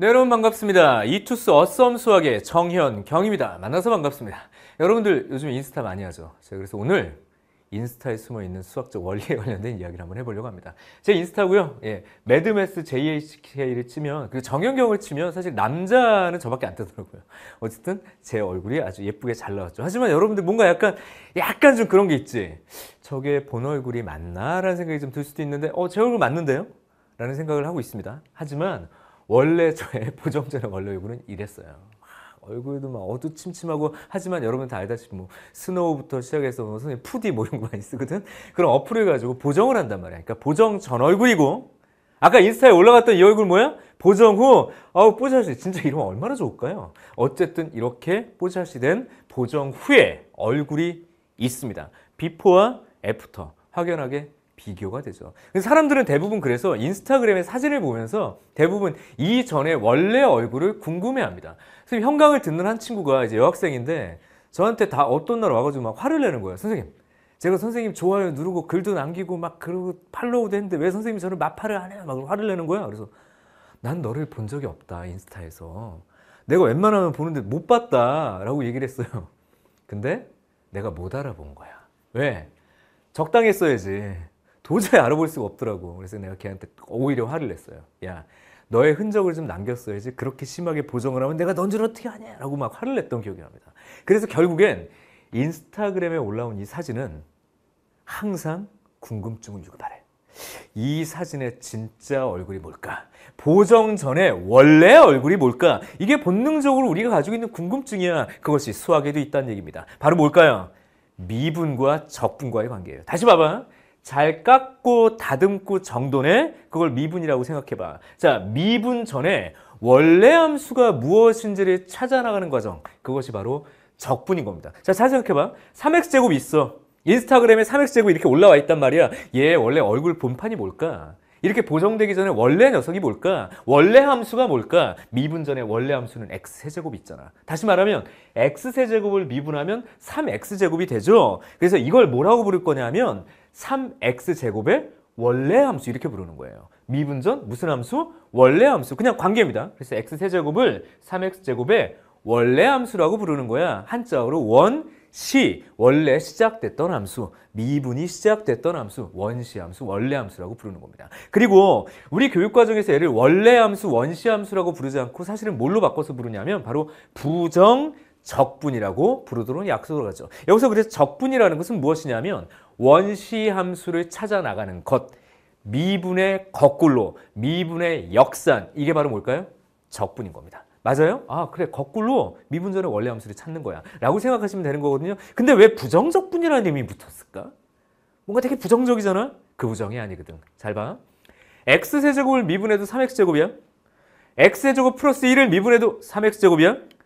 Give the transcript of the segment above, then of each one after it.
네, 여러분 반갑습니다. 이투스 어썸 수학의 정현 경입니다. 만나서 반갑습니다. 여러분들 요즘 인스타 많이 하죠? 제가 그래서 오늘 인스타에 숨어 있는 수학적 원리에 관련된 이야기를 한번 해보려고 합니다. 제 인스타고요. 예, 매드매스 JHK를 치면 그리고 정현경을 치면 사실 남자는 저밖에 안 뜨더라고요. 어쨌든 제 얼굴이 아주 예쁘게 잘 나왔죠. 하지만 여러분들 뭔가 약간 약간 좀 그런 게 있지. 저게 본 얼굴이 맞나라는 생각이 좀 들 수도 있는데, 어, 제 얼굴 맞는데요? 라는 생각을 하고 있습니다. 하지만 원래 저의 보정제랑 원래 요구는 이랬어요. 아, 얼굴도 막 어두침침하고 하지만 여러분 다 알다시피 뭐 스노우부터 시작해서 뭐 푸디 뭐 이런 거 많이 쓰거든 그런 어플을 가지고 보정을 한단 말이야 그러니까 보정 전 얼굴이고 아까 인스타에 올라갔던 이 얼굴 뭐야? 보정 후 아우 뽀샤시 진짜 이러면 얼마나 좋을까요? 어쨌든 이렇게 뽀샤시 된 보정 후에 얼굴이 있습니다 비포와 애프터 확연하게 비교가 되죠. 사람들은 대부분 그래서 인스타그램의 사진을 보면서 대부분 이전에 원래 얼굴을 궁금해합니다. 선생님 현강을 듣는 한 친구가 이제 여학생인데 저한테 다 어떤 날 와가지고 막 화를 내는 거예요. 선생님 제가 선생님 좋아요 누르고 글도 남기고 막 그러고 팔로우도 했는데 왜 선생님이 저를 마파를 안 해요? 막 화를 내는 거야. 그래서 난 너를 본 적이 없다 인스타에서 내가 웬만하면 보는데 못 봤다 라고 얘기를 했어요. 근데 내가 못 알아본 거야. 왜? 적당했어야지. 도저히 알아볼 수가 없더라고. 그래서 내가 걔한테 오히려 화를 냈어요. 야, 너의 흔적을 좀 남겼어야지. 그렇게 심하게 보정을 하면 내가 넌 줄 어떻게 하냐? 라고 막 화를 냈던 기억이 납니다. 그래서 결국엔 인스타그램에 올라온 이 사진은 항상 궁금증을 유발해. 이 사진의 진짜 얼굴이 뭘까? 보정 전에 원래 얼굴이 뭘까? 이게 본능적으로 우리가 가지고 있는 궁금증이야. 그것이 수학에도 있다는 얘기입니다. 바로 뭘까요? 미분과 적분과의 관계예요. 다시 봐봐. 잘 깎고 다듬고 정돈해 그걸 미분이라고 생각해봐. 자, 미분 전에 원래 함수가 무엇인지를 찾아 나가는 과정. 그것이 바로 적분인 겁니다. 자, 잘 생각해봐. 3x제곱 있어. 인스타그램에 3x제곱 이렇게 올라와 있단 말이야. 얘 원래 얼굴 본판이 뭘까? 이렇게 보정되기 전에 원래 녀석이 뭘까? 원래 함수가 뭘까? 미분 전에 원래 함수는 x 세제곱 있잖아. 다시 말하면 x세제곱을 미분하면 3x제곱이 되죠. 그래서 이걸 뭐라고 부를 거냐면 3x제곱의 원래 함수 이렇게 부르는 거예요. 미분전 무슨 함수? 원래 함수. 그냥 관계입니다. 그래서 x세제곱을 3x제곱의 원래 함수라고 부르는 거야. 한자어로 원시, 원래 시작됐던 함수, 미분이 시작됐던 함수, 원시 함수, 원래 함수라고 부르는 겁니다. 그리고 우리 교육과정에서 얘를 원래 함수, 원시 함수라고 부르지 않고 사실은 뭘로 바꿔서 부르냐면 바로 부정 적분이라고 부르도록 약속을 하죠. 여기서 그래서 적분이라는 것은 무엇이냐면 원시 함수를 찾아 나가는 것, 미분의 거꾸로, 미분의 역산 이게 바로 뭘까요? 적분인 겁니다. 맞아요? 아 그래 거꾸로 미분전의 원래 함수를 찾는 거야 라고 생각하시면 되는 거거든요. 근데 왜 부정적분이라는 이름이 붙었을까? 뭔가 되게 부정적이잖아? 그 부정이 아니거든. 잘 봐. x세제곱을 미분해도 3x제곱이야. x제곱 플러스 1을 미분해도 3x제곱이야.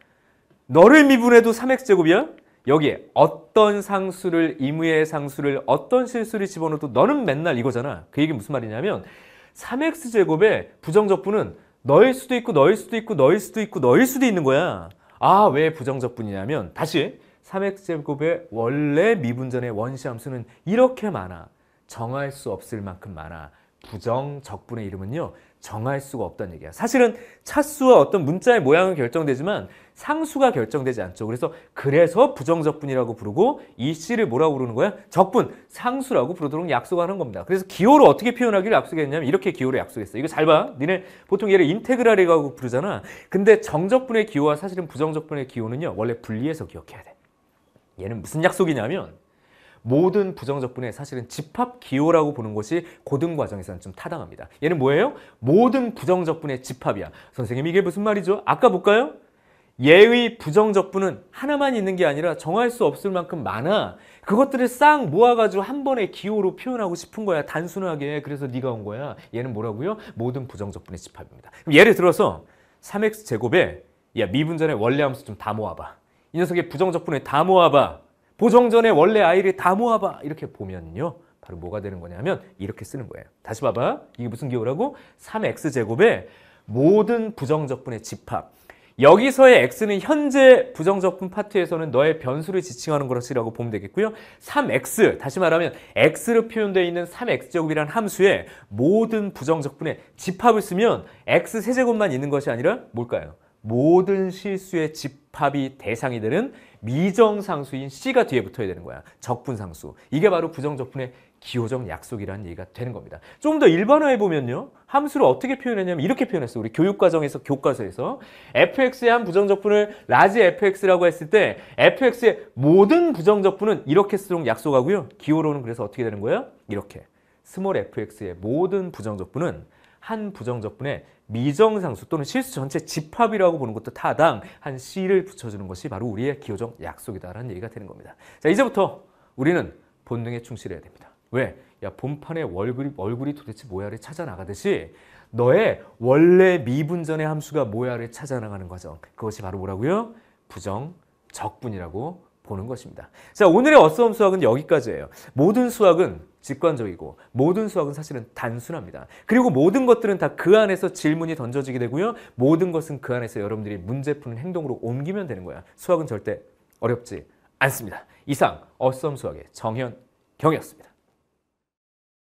너를 미분해도 3x제곱이야? 여기에 어떤 상수를 임의의 상수를 어떤 실수를 집어넣어도 너는 맨날 이거잖아. 그 얘기 무슨 말이냐면 3x제곱의 부정적분은 너일 수도 있고 너일 수도 있고 너일 수도 있고 너일 수도 있는 거야. 아, 왜 부정적분이냐면 다시 3x제곱의 원래 미분전의 원시함수는 이렇게 많아. 정할 수 없을 만큼 많아. 부정, 적분의 이름은요. 정할 수가 없다는 얘기야. 사실은 차수와 어떤 문자의 모양은 결정되지만 상수가 결정되지 않죠. 그래서 그래서 부정적분이라고 부르고 이 씨를 뭐라고 부르는 거야? 적분, 상수라고 부르도록 약속하는 겁니다. 그래서 기호를 어떻게 표현하기를 약속했냐면 이렇게 기호를 약속했어. 이거 잘 봐. 니네 보통 얘를 인테그랄이라고 부르잖아. 근데 정적분의 기호와 사실은 부정적분의 기호는요. 원래 분리해서 기억해야 돼. 얘는 무슨 약속이냐면 모든 부정적 분의 사실은 집합 기호라고 보는 것이 고등 과정에서는 좀 타당합니다. 얘는 뭐예요? 모든 부정적 분의 집합이야. 선생님 이게 무슨 말이죠? 아까 볼까요? 예의 부정적분은 하나만 있는 게 아니라 정할 수 없을 만큼 많아. 그것들을 싹 모아가지고 한 번의 기호로 표현하고 싶은 거야. 단순하게. 그래서 네가 온 거야. 얘는 뭐라고요? 모든 부정적분의 집합입니다. 그럼 예를 들어서 3x 제곱에 야 미분전의 원래 함수 좀 다 모아봐. 이 녀석의 부정적분을 다 모아봐. 보정전에 원래 아이를 다 모아봐 이렇게 보면요. 바로 뭐가 되는 거냐면 이렇게 쓰는 거예요. 다시 봐봐. 이게 무슨 기호라고? 3x제곱의 모든 부정적분의 집합. 여기서의 x는 현재 부정적분 파트에서는 너의 변수를 지칭하는 것이라고 보면 되겠고요. 3x, 다시 말하면 x로 표현되어 있는 3x제곱이라는 함수에 모든 부정적분의 집합을 쓰면 x세제곱만 있는 것이 아니라 뭘까요? 모든 실수의 집합이 대상이 되는 미정상수인 C가 뒤에 붙어야 되는 거야. 적분상수. 이게 바로 부정적분의 기호적 약속이라는 얘기가 되는 겁니다. 좀 더 일반화해 보면요. 함수를 어떻게 표현했냐면 이렇게 표현했어. 우리 교육과정에서 교과서에서 fx의 한 부정적분을 라지 fx라고 했을 때 fx의 모든 부정적분은 이렇게 쓰도록 약속하고요. 기호로는 그래서 어떻게 되는 거예요? 이렇게. 스몰 fx의 모든 부정적분은 한 부정적분의 미정상수 또는 실수 전체 집합이라고 보는 것도 타당 한 C를 붙여주는 것이 바로 우리의 기호적 약속이다라는 얘기가 되는 겁니다. 자 이제부터 우리는 본능에 충실해야 됩니다. 왜? 야 본판의 얼굴이, 얼굴이 도대체 뭐야를 찾아나가듯이 너의 원래 미분전의 함수가 뭐야를 찾아나가는 과정 그것이 바로 뭐라고요? 부정, 적분이라고 보는 것입니다. 자 오늘의 어썸 수학은 여기까지예요. 모든 수학은 직관적이고 모든 수학은 사실은 단순합니다. 그리고 모든 것들은 다 그 안에서 질문이 던져지게 되고요. 모든 것은 그 안에서 여러분들이 문제 푸는 행동으로 옮기면 되는 거야. 수학은 절대 어렵지 않습니다. 이상 어썸 수학의 정현 경이었습니다.